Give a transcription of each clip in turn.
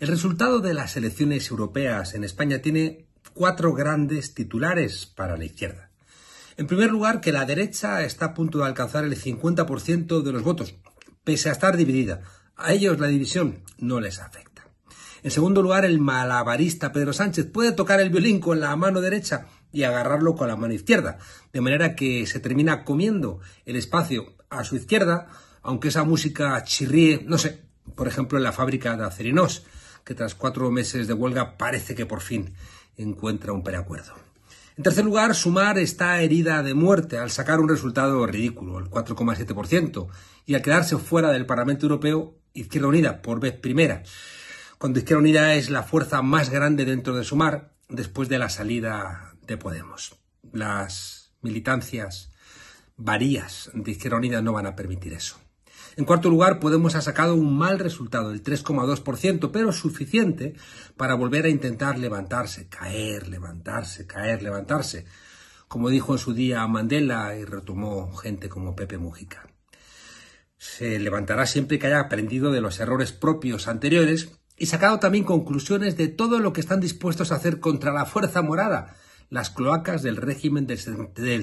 El resultado de las elecciones europeas en España tiene cuatro grandes titulares para la izquierda. En primer lugar, que la derecha está a punto de alcanzar el 50% de los votos, pese a estar dividida. A ellos la división no les afecta. En segundo lugar, el malabarista Pedro Sánchez puede tocar el violín con la mano derecha y agarrarlo con la mano izquierda, de manera que se termina comiendo el espacio a su izquierda, aunque esa música chirríe, no sé, por ejemplo, en la fábrica de Acerinos que tras cuatro meses de huelga parece que por fin encuentra un preacuerdo. En tercer lugar, Sumar está herida de muerte al sacar un resultado ridículo, el 4,7%, y al quedarse fuera del Parlamento Europeo Izquierda Unida por vez primera. Cuando Izquierda Unida es la fuerza más grande dentro de Sumar después de la salida de Podemos. Las militancias varías de Izquierda Unida no van a permitir eso. En cuarto lugar, Podemos ha sacado un mal resultado, el 3,2%, pero suficiente para volver a intentar levantarse, caer, levantarse, caer, levantarse, como dijo en su día Mandela y retomó gente como Pepe Mujica. Se levantará siempre que haya aprendido de los errores propios anteriores y sacado también conclusiones de todo lo que están dispuestos a hacer contra la fuerza morada, las cloacas del régimen del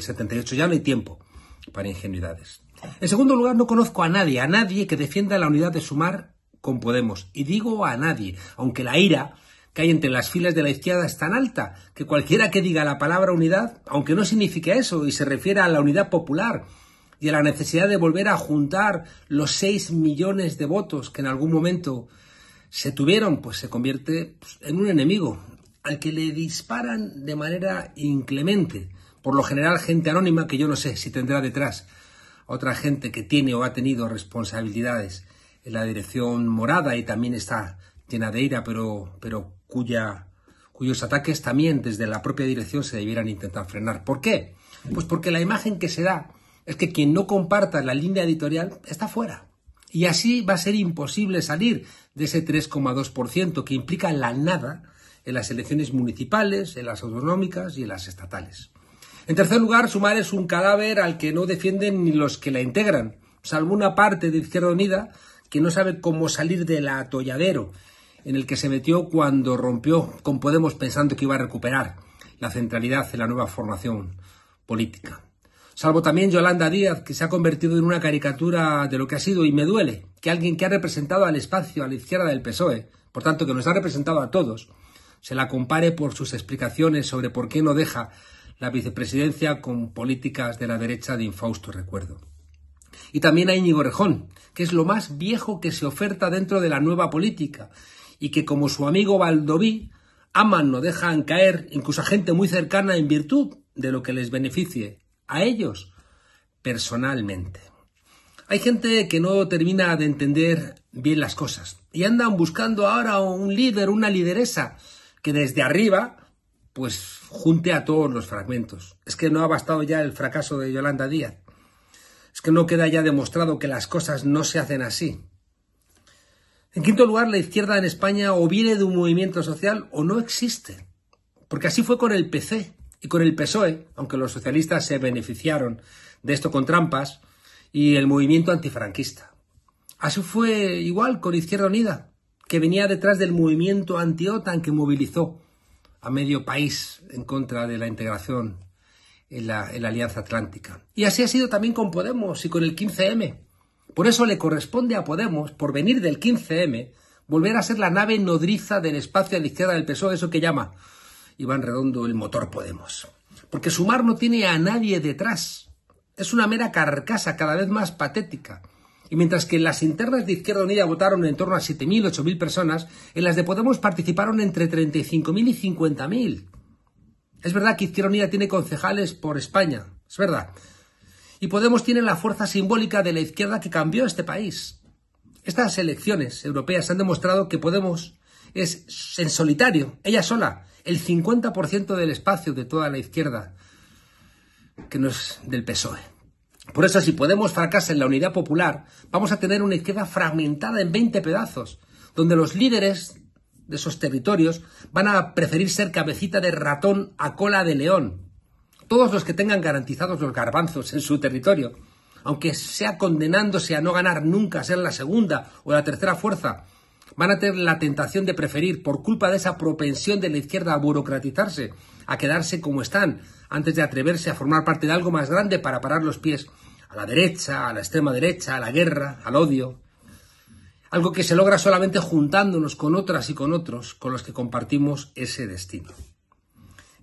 78. Ya no hay tiempo para ingenuidades. En segundo lugar, no conozco a nadie, a nadie que defienda la unidad de Sumar con Podemos. Y digo a nadie, aunque la ira que hay entre las filas de la izquierda es tan alta que cualquiera que diga la palabra unidad, aunque no signifique eso y se refiera a la unidad popular y a la necesidad de volver a juntar los seis millones de votos que en algún momento se tuvieron, pues se convierte pues, en un enemigo al que le disparan de manera inclemente, por lo general gente anónima que yo no sé si tendrá detrás otra gente que tiene o ha tenido responsabilidades en la dirección morada y también está llena de ira, pero, cuya, cuyos ataques también desde la propia dirección se debieran intentar frenar. ¿Por qué? Pues porque la imagen que se da es que quien no comparta la línea editorial está fuera. Y así va a ser imposible salir de ese 3,2% que implica la nada en las elecciones municipales, en las autonómicas y en las estatales. En tercer lugar, su madre es un cadáver al que no defienden ni los que la integran, salvo una parte de Izquierda Unida que no sabe cómo salir del atolladero en el que se metió cuando rompió con Podemos pensando que iba a recuperar la centralidad en la nueva formación política. Salvo también Yolanda Díaz, que se ha convertido en una caricatura de lo que ha sido, y me duele que alguien que ha representado al espacio a la izquierda del PSOE, por tanto que nos ha representado a todos, se la compare por sus explicaciones sobre por qué no deja la vicepresidencia con políticas de la derecha de infausto recuerdo. Y también hay Íñigo Rejón, que es lo más viejo que se oferta dentro de la nueva política y que, como su amigo Valdoví, aman no dejan caer incluso a gente muy cercana en virtud de lo que les beneficie a ellos personalmente. Hay gente que no termina de entender bien las cosas y andan buscando ahora un líder, una lideresa, que desde arriba pues junte a todos los fragmentos. Es que no ha bastado ya el fracaso de Yolanda Díaz. Es que no queda ya demostrado que las cosas no se hacen así. En quinto lugar, la izquierda en España o viene de un movimiento social o no existe. Porque así fue con el PC y con el PSOE, aunque los socialistas se beneficiaron de esto con trampas, y el movimiento antifranquista. Así fue igual con Izquierda Unida, que venía detrás del movimiento anti-OTAN que movilizó a medio país en contra de la integración en la, Alianza Atlántica. Y así ha sido también con Podemos y con el 15M. Por eso le corresponde a Podemos, por venir del 15M, volver a ser la nave nodriza del espacio a la izquierda del PSOE, eso que llama Iván Redondo el motor Podemos. Porque su mar no tiene a nadie detrás. Es una mera carcasa cada vez más patética y mientras que las internas de Izquierda Unida votaron en torno a 7.000, 8.000 personas, en las de Podemos participaron entre 35.000 y 50.000. Es verdad que Izquierda Unida tiene concejales por España, es verdad. Y Podemos tiene la fuerza simbólica de la izquierda que cambió este país. Estas elecciones europeas han demostrado que Podemos es en solitario, ella sola, el 50% del espacio de toda la izquierda, que no es del PSOE. Por eso, si Podemos fracasar en la unidad popular, vamos a tener una izquierda fragmentada en 20 pedazos, donde los líderes de esos territorios van a preferir ser cabecita de ratón a cola de león. Todos los que tengan garantizados los garbanzos en su territorio, aunque sea condenándose a no ganar nunca, a ser la segunda o la tercera fuerza, van a tener la tentación de preferir, por culpa de esa propensión de la izquierda a burocratizarse, a quedarse como están, antes de atreverse a formar parte de algo más grande para parar los pies a la derecha, a la extrema derecha, a la guerra, al odio. Algo que se logra solamente juntándonos con otras y con otros con los que compartimos ese destino.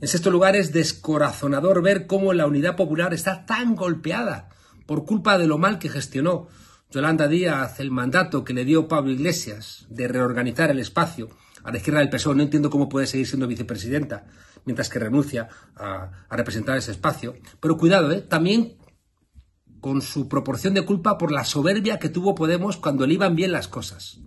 En sexto lugar, es descorazonador ver cómo la unidad popular está tan golpeada por culpa de lo mal que gestionó, Yolanda Díaz, el mandato que le dio Pablo Iglesias de reorganizar el espacio a la izquierda del PSOE, no entiendo cómo puede seguir siendo vicepresidenta mientras que renuncia a, representar ese espacio. Pero cuidado, ¿eh? también con su proporción de culpa por la soberbia que tuvo Podemos cuando le iban bien las cosas.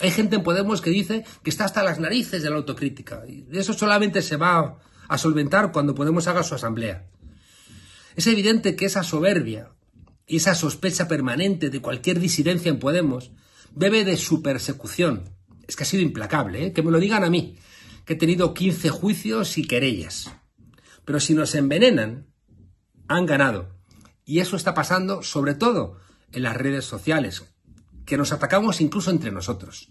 Hay gente en Podemos que dice que está hasta las narices de la autocrítica. Y eso solamente se va a solventar cuando Podemos haga su asamblea. Es evidente que esa soberbia y esa sospecha permanente de cualquier disidencia en Podemos bebe de su persecución. Es que ha sido implacable, ¿eh? que me lo digan a mí, que he tenido 15 juicios y querellas. Pero si nos envenenan, han ganado. Y eso está pasando sobre todo en las redes sociales, que nos atacamos incluso entre nosotros.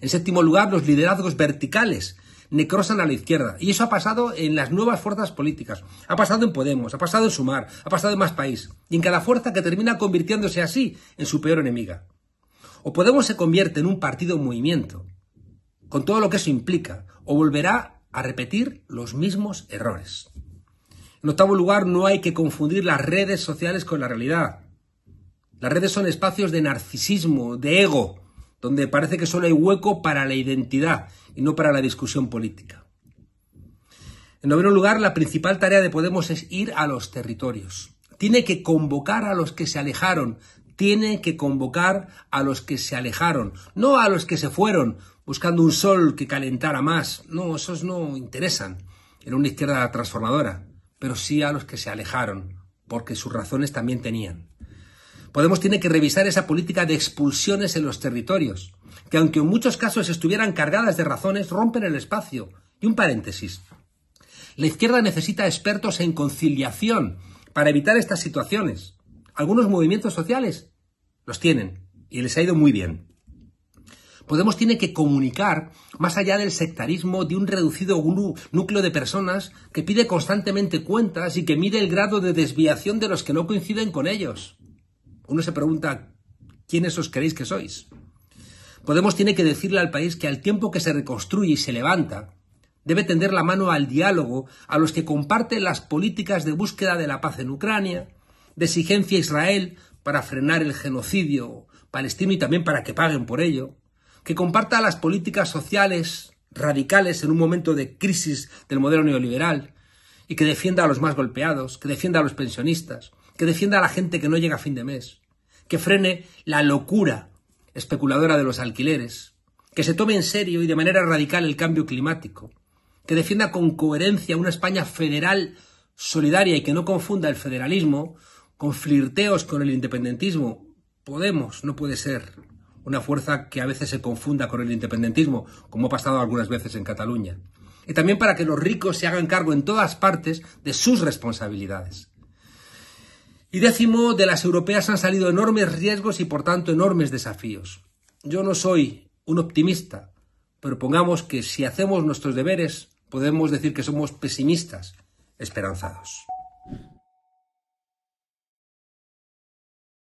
En séptimo lugar, los liderazgos verticales, necrosan a la izquierda. Y eso ha pasado en las nuevas fuerzas políticas, ha pasado en Podemos, ha pasado en Sumar, ha pasado en Más País, y en cada fuerza que termina convirtiéndose así en su peor enemiga. O Podemos se convierte en un partido movimiento, con todo lo que eso implica, o volverá a repetir los mismos errores. En octavo lugar, no hay que confundir las redes sociales con la realidad. Las redes son espacios de narcisismo, de ego, donde parece que solo hay hueco para la identidad y no para la discusión política. En noveno lugar, la principal tarea de Podemos es ir a los territorios. Tiene que convocar a los que se alejaron, tiene que convocar a los que se alejaron, no a los que se fueron buscando un sol que calentara más. No, esos no interesan en una izquierda transformadora, pero sí a los que se alejaron, porque sus razones también tenían. Podemos tiene que revisar esa política de expulsiones en los territorios, que aunque en muchos casos estuvieran cargadas de razones, rompen el espacio. Y un paréntesis. La izquierda necesita expertos en conciliación para evitar estas situaciones. Algunos movimientos sociales los tienen y les ha ido muy bien. Podemos tiene que comunicar más allá del sectarismo de un reducido núcleo de personas que pide constantemente cuentas y que mide el grado de desviación de los que no coinciden con ellos. Uno se pregunta, ¿quiénes os creéis que sois? Podemos tiene que decirle al país que al tiempo que se reconstruye y se levanta, debe tender la mano al diálogo a los que comparten las políticas de búsqueda de la paz en Ucrania, de exigencia a Israel para frenar el genocidio palestino y también para que paguen por ello, que comparta las políticas sociales radicales en un momento de crisis del modelo neoliberal y que defienda a los más golpeados, que defienda a los pensionistas, que defienda a la gente que no llega a fin de mes, que frene la locura especuladora de los alquileres, que se tome en serio y de manera radical el cambio climático, que defienda con coherencia una España federal solidaria y que no confunda el federalismo con flirteos con el independentismo. Podemos no puede ser una fuerza que a veces se confunda con el independentismo, como ha pasado algunas veces en Cataluña. Y también para que los ricos se hagan cargo en todas partes de sus responsabilidades. Y décimo, de las europeas han salido enormes riesgos y por tanto enormes desafíos. Yo no soy un optimista, pero pongamos que si hacemos nuestros deberes, podemos decir que somos pesimistas, esperanzados.